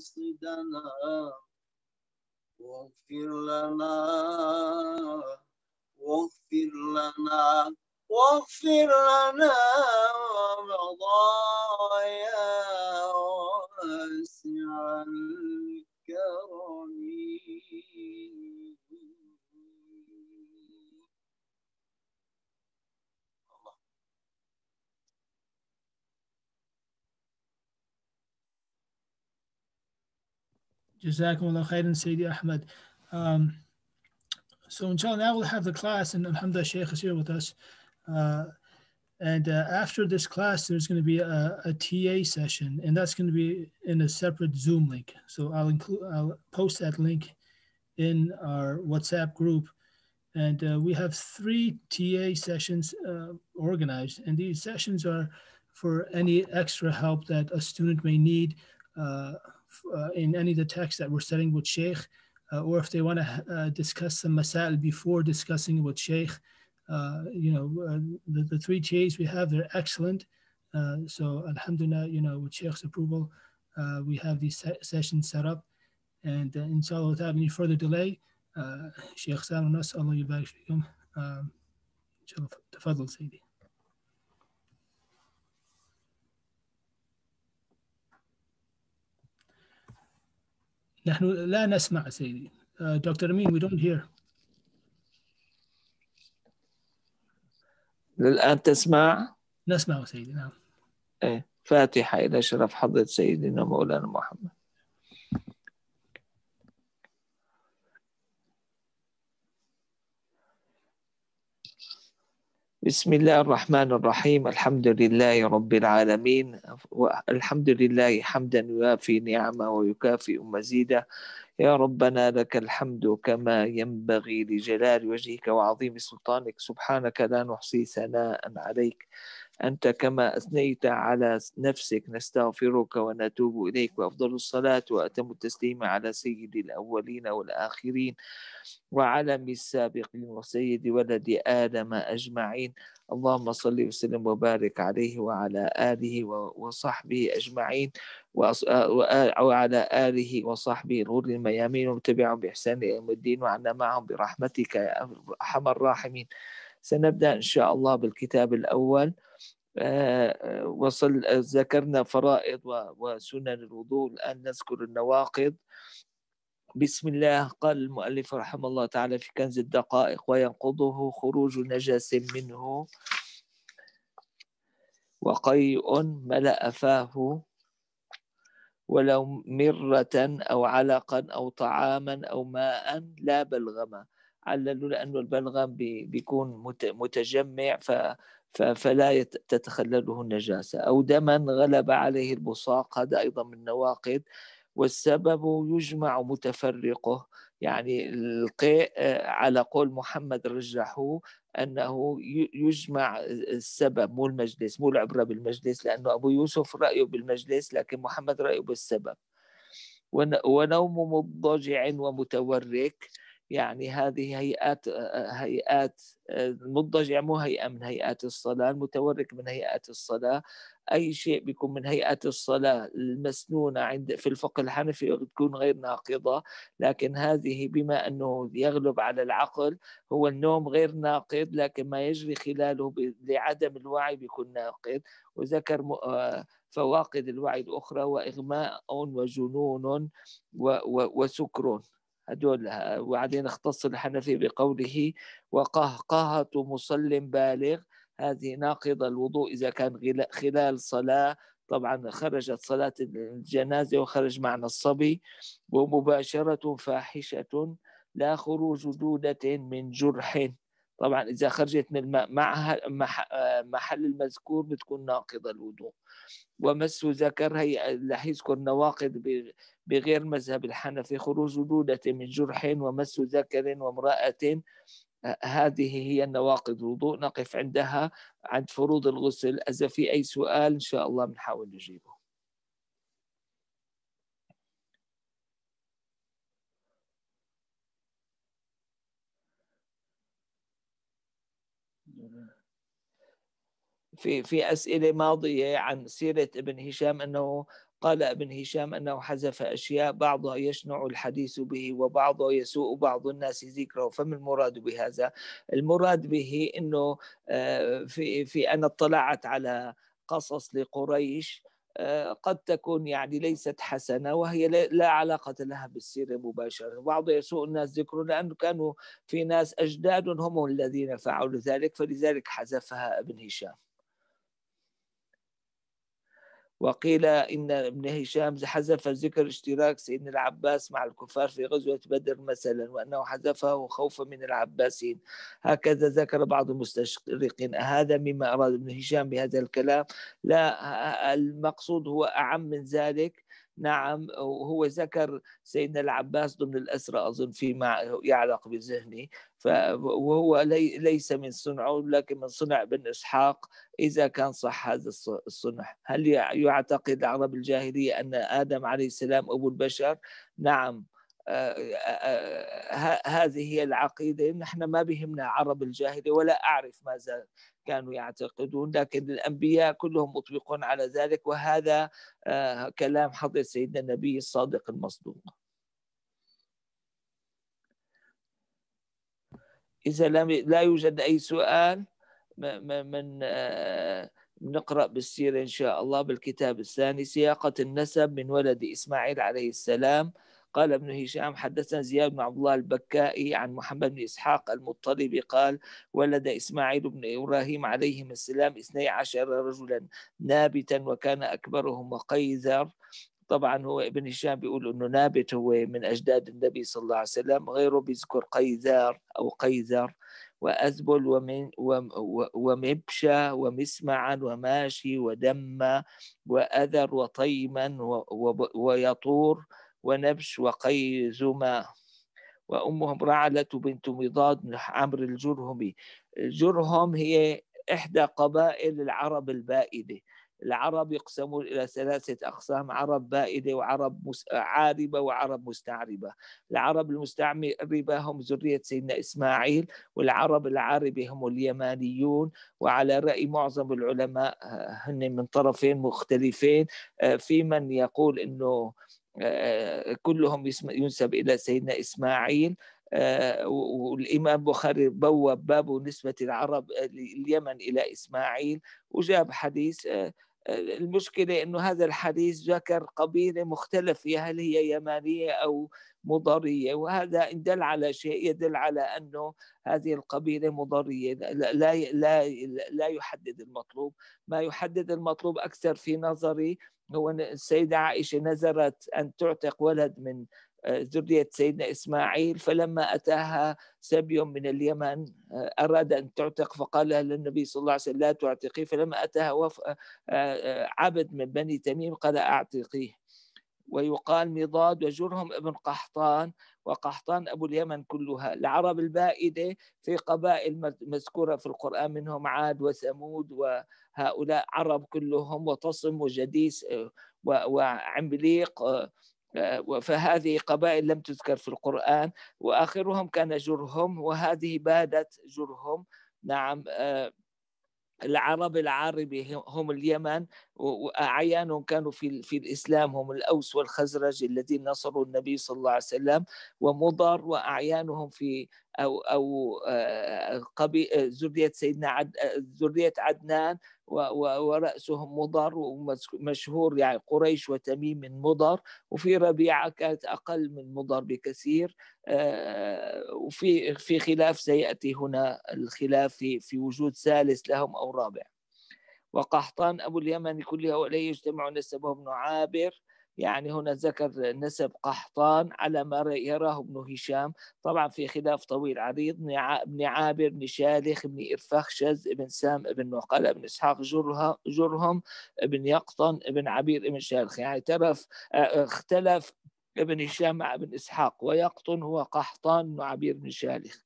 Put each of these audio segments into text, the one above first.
Sridhana, uh, Wafirlana, Wafirlana, Wafirlana, Ramadan. Oh, Jazakumullah khairan Sayyidi Ahmed. Um, so inshallah, now we'll have the class and alhamdulillah Sheikh is here with us. Uh, and uh, after this class, there's going to be a, a, TA session, and that's going to be in a separate Zoom link. So I'll include, I'll post that link in our WhatsApp group, and uh, we have three TA sessions uh, organized, and these sessions are for any extra help that a student may need uh, uh, in any of the texts that we're studying with Sheikh, uh, or if they want to uh, discuss some masal before discussing with Sheikh, uh, you know, uh, the, the three TAs we have, they're excellent. so alhamdulillah, you know, with Sheikh's approval, we have these se- sessions set up. And inshallah, without any further delay, Sheikh Salam Nas, Allah Yubarak Fikum. Um, تفضل سيدي نحن لا نسمع سيدي دكتور uh, أمين we don't hear للآن تسمع؟ نسمع سيدي نعم ايه فاتحة إلى شرف حضرة سيدنا مولانا محمد بسم الله الرحمن الرحيم الحمد لله رب العالمين والحمد لله حمدا يوافي نعمه ويكافئ مزيدا يا ربنا لك الحمد كما ينبغي لجلال وجهك وعظيم سلطانك سبحانك لا نحصي ثناء عليك أنت كما أثنيت على نفسك نستغفرك ونتوب إليك وأفضل الصلاة وأتم التسليم على سيد الأولين والآخرين وعلم السابقين وسيد ولد آدم أجمعين اللهم صل وسلم وبارك عليه وعلى آله وصحبه أجمعين وعلى آله وصحبه الغر الميامين ومتبعهم بإحسان يوم الدين وعنا معهم برحمتك يا أرحم الراحمين سنبدأ إن شاء الله بالكتاب الأول آه، آه، وصل ذكرنا فرائض وسنن الوضوء الآن نذكر النواقض بسم الله قال المؤلف رحمه الله تعالى في كنز الدقائق وينقضه خروج نجاس منه وقيء ملأ فاه ولو مرة أو علقا أو طعاما أو ماء لا بلغما حللوا لأنه البلغم بيكون متجمع ف فلا تتخلله النجاسة أو دما غلب عليه البصاق هذا أيضا من النواقد والسبب يجمع متفرقه يعني القيء على قول محمد رجحوا أنه يجمع السبب مو المجلس مو العبرة بالمجلس لأنه أبو يوسف رأيه بالمجلس لكن محمد رأيه بالسبب ونوم مضجع ومتورك يعني هذه هيئات هيئات المضجع مو هيئة من هيئات الصلاة المتورك من هيئات الصلاة أي شيء بيكون من هيئات الصلاة المسنونة عند في الفقه الحنفي بتكون غير ناقضة لكن هذه بما أنه يغلب على العقل هو النوم غير ناقض لكن ما يجري خلاله لعدم الوعي بيكون ناقض وذكر فواقد الوعي الأخرى وإغماء وجنون وسكر دول آه، وبعدين اختص الحنفي بقوله وقهقهة مصل بالغ هذه ناقض الوضوء إذا كان خلال صلاة طبعا خرجت صلاة الجنازة وخرج معنا الصبي ومباشرة فاحشة لا خروج دودة من جرح طبعا إذا خرجت من معها محل المذكور بتكون ناقض الوضوء ومس ذكر هي رح يذكر نواقض بغير مذهب الحنفي خروج ولودة من جرح ومس ذكر وامرأة هذه هي النواقض الوضوء نقف عندها عند فروض الغسل إذا في أي سؤال إن شاء الله بنحاول نجيبه في في اسئله ماضيه عن سيره ابن هشام انه قال ابن هشام انه حذف اشياء بعضها يشنع الحديث به وبعضها يسوء بعض الناس ذكره فما المراد بهذا؟ المراد به انه آه، في في انا اطلعت على قصص لقريش آه، قد تكون يعني ليست حسنة وهي لا علاقة لها بالسيرة مباشرة بعض يسوء الناس ذكره لأنه كانوا في ناس أجداد هم الذين فعلوا ذلك فلذلك حذفها ابن هشام وقيل إن ابن هشام حذف ذكر اشتراك سيدنا العباس مع الكفار في غزوة بدر مثلا وأنه حذفه خوفا من العباسيين هكذا ذكر بعض المستشرقين هذا مما أراد ابن هشام بهذا الكلام لا المقصود هو أعم من ذلك نعم وهو ذكر سيدنا العباس ضمن الأسرة أظن فيما يعلق بذهني وهو لي ليس من صنعه لكن من صنع بن إسحاق إذا كان صح هذا الصنع هل يعتقد العرب الجاهلية أن آدم عليه السلام أبو البشر نعم آه، آه، آه، هذه هي العقيدة نحن ما بهمنا عرب الجاهلية ولا أعرف ماذا كانوا يعتقدون لكن الأنبياء كلهم مطبقون على ذلك وهذا آه، كلام حضرة سيدنا النبي الصادق المصدوق إذا لم لا يوجد أي سؤال من آه، نقرأ بالسيرة إن شاء الله بالكتاب الثاني سياقة النسب من ولد إسماعيل عليه السلام قال ابن هشام حدثنا زياد بن عبد الله البكائي عن محمد بن إسحاق المطلبي قال ولد إسماعيل بن إبراهيم عليهم السلام اثني عشر رجلا نابتا وكان أكبرهم وقيذر طبعا هو ابن هشام بيقول انه نابت هو من اجداد النبي صلى الله عليه وسلم غيره بيذكر قيذار او قيذر واذبل ومن ومبشى ومسمعا وماشي ودم واذر وطيما ويطور ونبش وقيزما وأمهم رعلة بنت مضاد بن عمرو الجرهمي الجرهم هي إحدى قبائل العرب البائدة العرب يقسمون إلى ثلاثة أقسام عرب بائدة وعرب مس... عاربة وعرب مستعربة العرب المستعربة هم ذرية سيدنا إسماعيل والعرب العاربة هم اليمانيون وعلى رأي معظم العلماء آه، هن من طرفين مختلفين آه، في من يقول أنه آه، كلهم ينسب إلى سيدنا إسماعيل آه، والإمام بخاري بوب بابه نسبة العرب اليمن آه، إلى إسماعيل وجاب حديث المشكلة أنه هذا الحديث ذكر قبيلة مختلفة هل هي يمانية أو مضرية وهذا إن دل على شيء يدل على أنه هذه القبيلة مضرية لا, لا, لا, لا يحدد المطلوب ما يحدد المطلوب أكثر في نظري هو السيدة عائشة نذرت أن تعتق ولد من آه، ذرية سيدنا إسماعيل فلما أتاها سبي من اليمن آه، أراد أن تعتق فقال للنبي صلى الله عليه وسلم لا تعتقيه فلما أتاها وف... آه، عبد من بني تميم قال أعتقيه ويقال مضاد وجرهم ابن قحطان وقحطان أبو اليمن كلها العرب البائدة في قبائل مذكورة في القرآن منهم عاد وثمود وهؤلاء عرب كلهم وتصم وجديس وعمليق فهذه قبائل لم تذكر في القرآن وآخرهم كان جرهم وهذه بادت جرهم نعم آه، العرب العاربي هم اليمن وأعيانهم كانوا في, في الإسلام هم الأوس والخزرج الذين نصروا النبي صلى الله عليه وسلم ومضر وأعيانهم في أو أو آه، ذرية سيدنا عد ذرية عدنان ورأسهم مضر ومشهور يعني قريش وتميم من مضر وفي ربيعة كانت أقل من مضر بكثير آه، وفي في خلاف سيأتي هنا الخلاف في في وجود ثالث لهم أو رابع وقحطان أبو اليمن كلها وإليه يجتمع نسبه ابن عابر يعني هنا ذكر نسب قحطان على ما يراه ابن هشام طبعا في خلاف طويل عريض ابن عابر بن شالخ بن إرفخشز ابن سام ابن نقل ابن إسحاق جرهم ابن يقطن ابن عبير ابن شالخ يعني ترف آه، آه، اختلف ابن هشام مع ابن إسحاق ويقطن هو قحطان بن عبير بن شالخ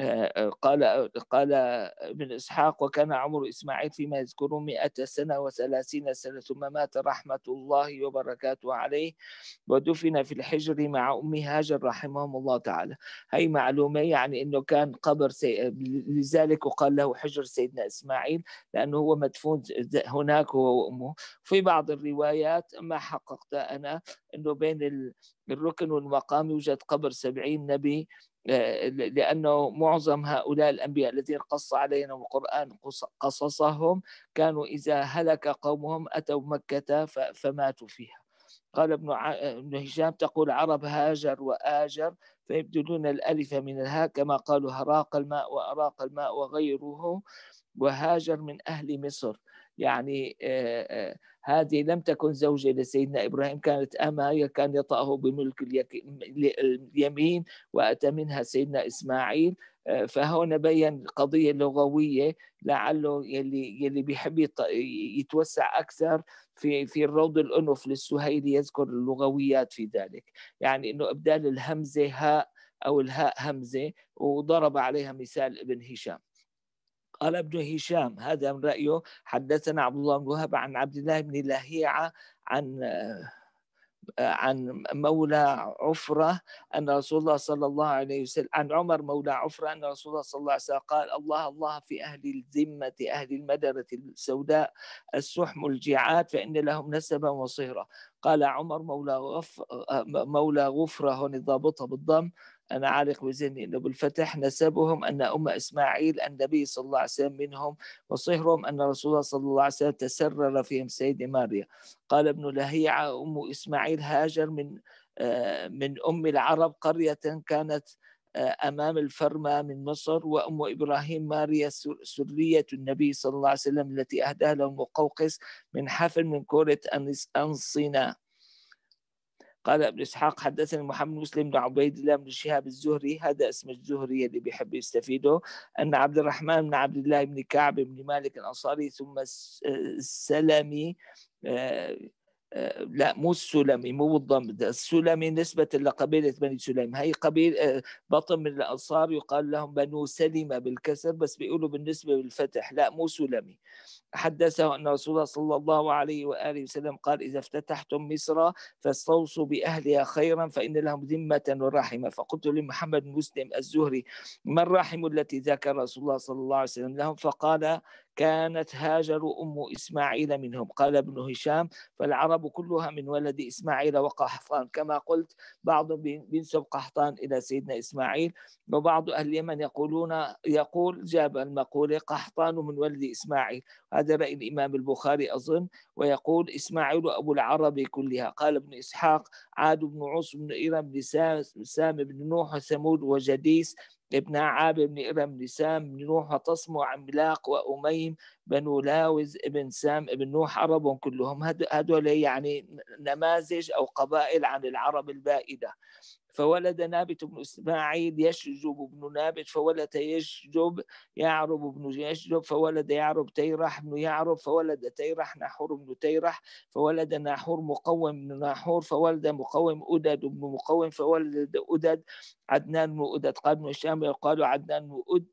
آه، قال قال ابن اسحاق وكان عمر اسماعيل فيما يذكر 100 سنه و30 سنه ثم مات رحمه الله وبركاته عليه ودفن في الحجر مع ام هاجر رحمهم الله تعالى هي معلومه يعني انه كان قبر سي... لذلك وقال له حجر سيدنا اسماعيل لانه هو مدفون هناك هو وامه في بعض الروايات ما حققت انا انه بين الركن والمقام يوجد قبر سبعين نبي آه، لأنه معظم هؤلاء الأنبياء الذين قص علينا القرآن قصصهم كانوا إذا هلك قومهم أتوا مكة فماتوا فيها قال ابن, ابن هشام تقول عرب هاجر وآجر فيبدلون الألف من الهاء كما قالوا هراق الماء وأراق الماء وغيره وهاجر من أهل مصر يعني آه، آه، هذه لم تكن زوجة لسيدنا إبراهيم كانت أما كان يطأه بملك اليمين وأتى منها سيدنا إسماعيل آه، فهون بين قضية لغوية لعله يلي يلي بيحب يتوسع أكثر في في الروض الأنف للسهيلي يذكر اللغويات في ذلك يعني أنه إبدال الهمزة هاء أو الهاء همزة وضرب عليها مثال ابن هشام قال ابن هشام هذا من رأيه حدثنا عبد الله بن وهب عن عبد الله بن لهيعة عن آه، عن مولى عفرة أن رسول الله صلى الله عليه وسلم عن عمر مولى عفرة أن رسول الله صلى الله عليه وسلم قال الله الله في أهل الذمة أهل المدرة السوداء السحم الجيعات فإن لهم نسبا وصهرا قال عمر مولى غفرة آه، مولى غفرة هون ضابطها بالضم أنا عالق بذهني أن أبو الفتح نسبهم أن أم إسماعيل النبي صلى الله عليه وسلم منهم وصهرهم أن رسول الله صلى الله عليه وسلم تسرر فيهم سيد ماريا قال ابن لهيعة أم إسماعيل هاجر من آه، من أم العرب قرية كانت آه، أمام الفرمة من مصر وأم إبراهيم ماريا سرية النبي صلى الله عليه وسلم التي أهداها له المقوقس من حفل من كورة أنصينا قال ابن إسحاق حدثني محمد مسلم بن عبيد الله بن شهاب الزهري هذا اسم الزهري اللي بيحب يستفيده أن عبد الرحمن بن عبد الله بن كعب بن مالك الأنصاري ثم السلمي آه، آه، لا مو السلمي مو بالضم السلمي نسبة لقبيلة بني سليم هي قبيلة آه، بطن من الأنصار يقال لهم بنو سلمة بالكسر بس بيقولوا بالنسبة بالفتح لا مو سلمي حدثه أن رسول الله صلى الله عليه وآله وسلم قال إذا افتتحتم مصر فاستوصوا بأهلها خيرا فإن لهم ذمة ورحمة فقلت لمحمد مسلم الزهري ما الرحم التي ذكر رسول الله صلى الله عليه وسلم لهم فقال كانت هاجر أم إسماعيل منهم قال ابن هشام فالعرب كلها من ولد إسماعيل وقحطان كما قلت بعض بينسب قحطان إلى سيدنا إسماعيل وبعض أهل اليمن يقولون يقول جاب المقولة قحطان من ولد إسماعيل هذا رأي الإمام البخاري أظن ويقول إسماعيل أبو العرب كلها قال ابن إسحاق عاد بن عوص بن إرم بن سام بن نوح وثمود وجديس ابن عاب بن إرم بن سام بن نوح وتصم وعملاق وأميم بن لاوز ابن سام ابن نوح عرب كلهم هذول يعني نماذج أو قبائل عن العرب البائدة فولد نابت بن إسماعيل يشجب بن نابت فولد يشجب يعرب بن يشجب فولد يعرب تيرح بن يعرب فولد تيرح ناحور بن تيرح فولد ناحور مقوم بن ناحور فولد مقوم أدد بن مقوم فولد أدد عدنان بن أدد قال ابن هشام يقال عدنان بن أدد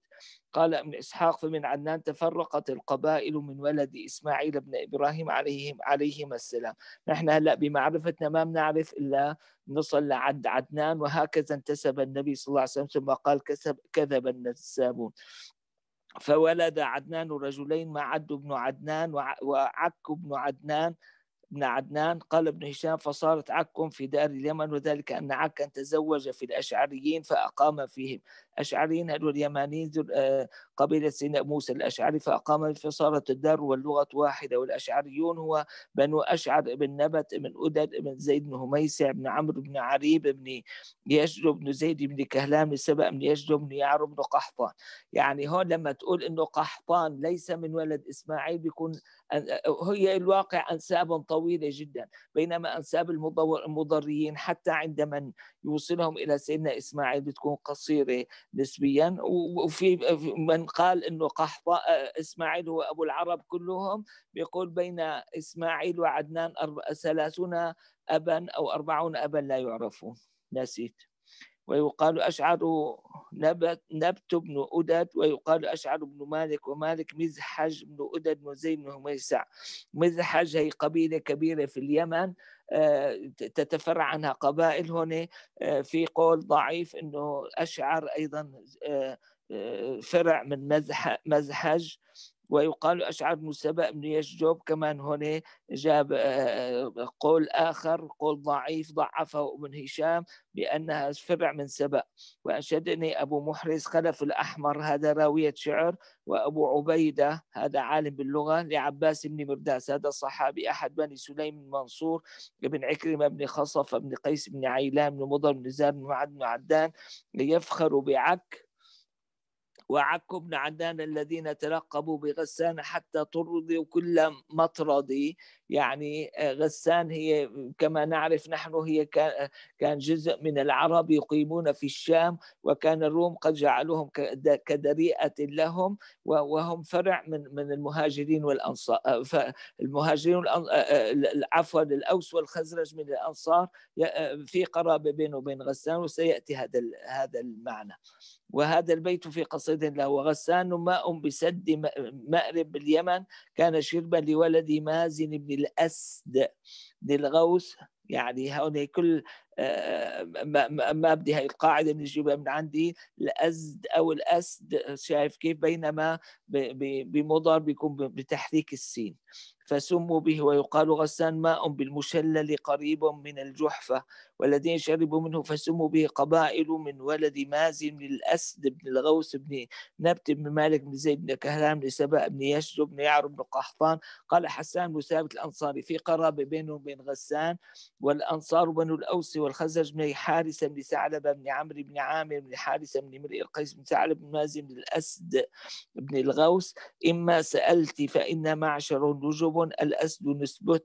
قال ابن إسحاق فمن عدنان تفرقت القبائل من ولد إسماعيل بن إبراهيم عليهم عليهما السلام نحن هلأ بمعرفتنا ما بنعرف إلا نصل لعد عدنان وهكذا انتسب النبي صلى الله عليه وسلم ثم قال كسب كذب النسابون فولد عدنان رجلين معد بن عدنان وعك بن عدنان بن عدنان قال ابن هشام فصارت عك في دار اليمن وذلك أن عكا تزوج في الأشعريين فأقام فيهم أشعريين ذو آه، قبيلة سيناء موسى الأشعري فأقام الفصارة الدار واللغة واحدة والأشعريون هو بنو أشعر بن نبت بن أدد بن زيد بن هميسع بن عمرو بن عريب بن يشجب بن زيد بن كهلام بن سبأ بن يشجب بن يعرب بن قحطان يعني هون لما تقول إنه قحطان ليس من ولد إسماعيل بيكون هي الواقع أنساب طويلة جدا بينما أنساب المضريين حتى عندما يوصلهم إلى سيدنا إسماعيل بتكون قصيرة نسبيا وفي من قال انه قحطاء آه، اسماعيل هو ابو العرب كلهم بيقول بين اسماعيل وعدنان 30 ابا او 40 ابا لا يعرفون نسيت ويقال أشعر نبت, نبت بن أدد ويقال أشعر بن مالك ومالك مزحج بن أدد وزي بن هميسع مزحج هي قبيلة كبيرة في اليمن آه، تتفرع عنها قبائل هنا آه، في قول ضعيف أنه أشعر أيضا آه، فرع من مزحج ويقال أشعر بن سبأ بن يشجب كمان هنا جاب آه، آه، آه، قول آخر قول ضعيف ضعفه ابن هشام بأنها فرع من سبأ وأنشدني أبو محرز خلف الأحمر هذا راوية شعر وأبو عبيدة هذا عالم باللغة لعباس بن مرداس هذا صحابي أحد بني سليم بن منصور بن عكرمة بن خصف بن قيس بن عيلان بن مضر بن زار بن معد بن عدان ليفخروا بعك وعكب بن عدان الذين تلقبوا بغسان حتى طردوا كل مطرد يعني غسان هي كما نعرف نحن هي كان جزء من العرب يقيمون في الشام وكان الروم قد جعلوهم كدريئة لهم وهم فرع من من المهاجرين والأنصار آه، المهاجرين آه، آه، عفوا الأوس والخزرج من الأنصار في قرابة بينه وبين غسان وسيأتي هذا هذا المعنى وهذا البيت في قصيد له وغسان ماء بسد مأرب باليمن كان شربا لولد مازن بن الأسد للغوث يعني هون كل آه، ما بدي هاي القاعدة بنجيبها من, من عندي الأزد أو الأسد شايف كيف بينما بمضر بيكون بتحريك السين فسموا به ويقال غسان ماء بالمشلل قريب من الجحفة والذين شربوا منه فسموا به قبائل من ولد مازن بن الأسد بن الغوث بن نبت بن مالك بن زيد بن كهلام بن سبأ بن يشجب بن يعر بن قحطان قال حسان بن ثابت الأنصاري في قرابة بينه وبين غسان والأنصار بنو الأوس والخزرج بن حارثة بن ثعلبة بن عمرو بن عامر بن حارثة بن امرئ القيس بن ثعلب بن مازن بن الأسد بن الغوث إما سألت فإن معشر نجب الأسد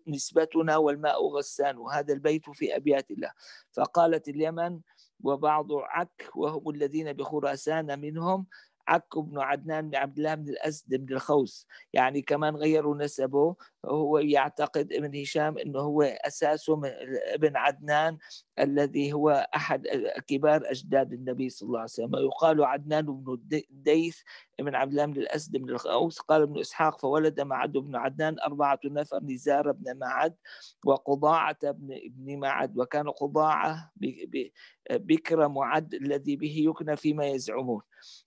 نسبتنا والماء غسان وهذا البيت في أبيات الله فقالت اليمن وبعض عك وهم الذين بخراسان منهم عك بن عدنان بن عبد الله بن الأسد بن الخوس يعني كمان غيروا نسبه هو يعتقد ابن هشام أنه هو أساسه من ابن عدنان الذي هو أحد كبار أجداد النبي صلى الله عليه وسلم يقال عدنان بن الديث ابن عبد الله بن الأسد بن الأوس قال ابن إسحاق فولد معد بن عدنان أربعة نفر نزار بن معد وقضاعة بن, ابن معد وكان قضاعة بكر معد الذي به يكنى فيما يزعمون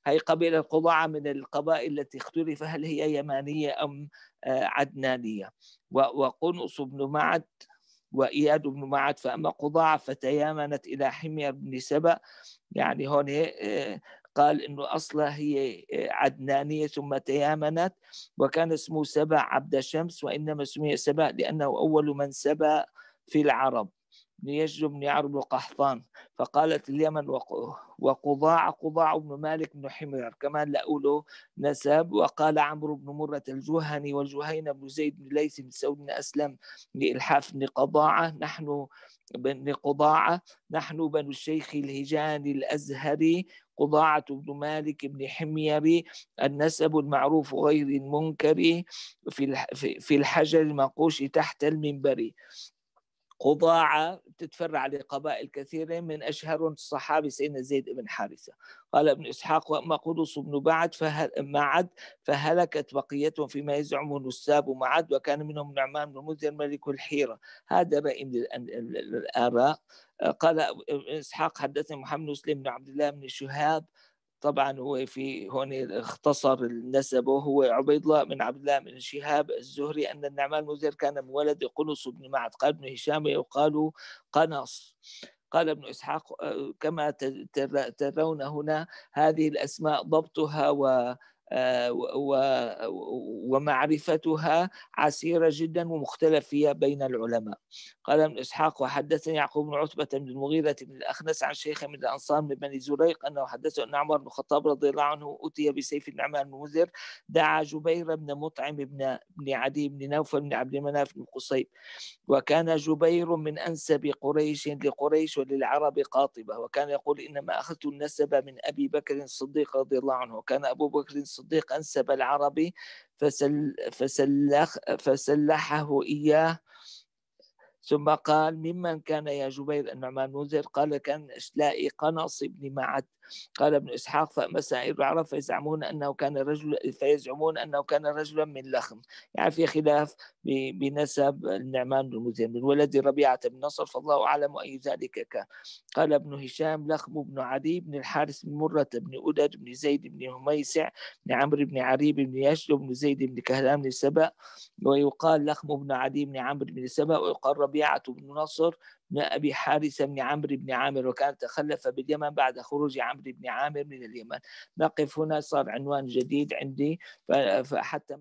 هي قبيلة قضاعة من القبائل التي اختلف هل هي يمانية أم آه، عدنانية وقنص بن معد وإياد بن معد فأما قضاعة فتيامنت إلى حمير بن سبأ يعني هون آه، قال انه اصلها هي آه، عدنانيه ثم تيامنت وكان اسمه سبع عبد شمس وانما سمي سبع لانه اول من سبا في العرب ليجد بن عرب قحطان فقالت اليمن وقضاع قضاع بن مالك بن حمير كمان لأوله نسب وقال عمرو بن مرة الجهني والجهين بن زيد بن ليث بن سعود بن أسلم لإلحاف بن قضاعة نحن بن قضاعة نحن بنو الشيخ الهجاني الأزهري قضاعة بن مالك بن حمير النسب المعروف غير المنكر في الحجر المنقوش تحت المنبر قضاعة تتفرع لقبائل كثيرة من أشهرهم الصحابي سيدنا زيد بن حارثة قال ابن إسحاق وأما قدس بن بعد فهل معد فهلكت بقيتهم فيما يزعم نساب معد وكان منهم نعمان بن المنذر ملك الحيرة هذا رأي من الآراء قال ابن إسحاق حدثني محمد مسلم بن عبد الله بن شهاب طبعا هو في هون اختصر النسب وهو عبيد الله بن عبد الله بن شهاب الزهري أن النعمان المزير كان من ولد قنص بن معد قال ابن هشام يقال قنص قال ابن إسحاق آه، كما ترون هنا هذه الأسماء ضبطها و آه، ومعرفتها عسيرة جدا ومختلف فيها بين العلماء قال ابن إسحاق وحدثني يعقوب بن عتبة بن المغيرة بن الأخنس عن شيخ من الأنصار من بني زريق أنه حدثه أن عمر بن الخطاب رضي الله عنه أتي بسيف النعمان المنذر دعا جبير بن مطعم بن بن عدي بن نوفل بن عبد المناف بن قصيب وكان جبير من أنسب قريش لقريش وللعرب قاطبة وكان يقول إنما أخذت النسب من أبي بكر الصديق رضي الله عنه وكان أبو بكر الصديق الصديق أنسب العربي فسل فسلح فسلحه إياه ثم قال ممن كان يا جبير النعمان منذر قال كان أشلائي قنص بن معد قال ابن إسحاق فأمس عير العرب فيزعمون أنه كان رجل فيزعمون أنه كان رجلا من لخم يعني في خلاف بنسب النعمان بن منذر من ولد ربيعة بن نصر فالله أعلم أي ذلك كان قال ابن هشام لخم بن عدي بن الحارث بن مرة بن أدد بن زيد بن هميسع بن عمرو بن عريب بن يشلب بن زيد بن كهلان بن سبأ ويقال لخم بن عدي بن عمرو بن سبأ ويقال ربيعة بن نصر بن أبي حارثة بن عمرو بن عامر وكان تخلف باليمن بعد خروج عمرو بن عامر من اليمن نقف هنا صار عنوان جديد عندي فحتى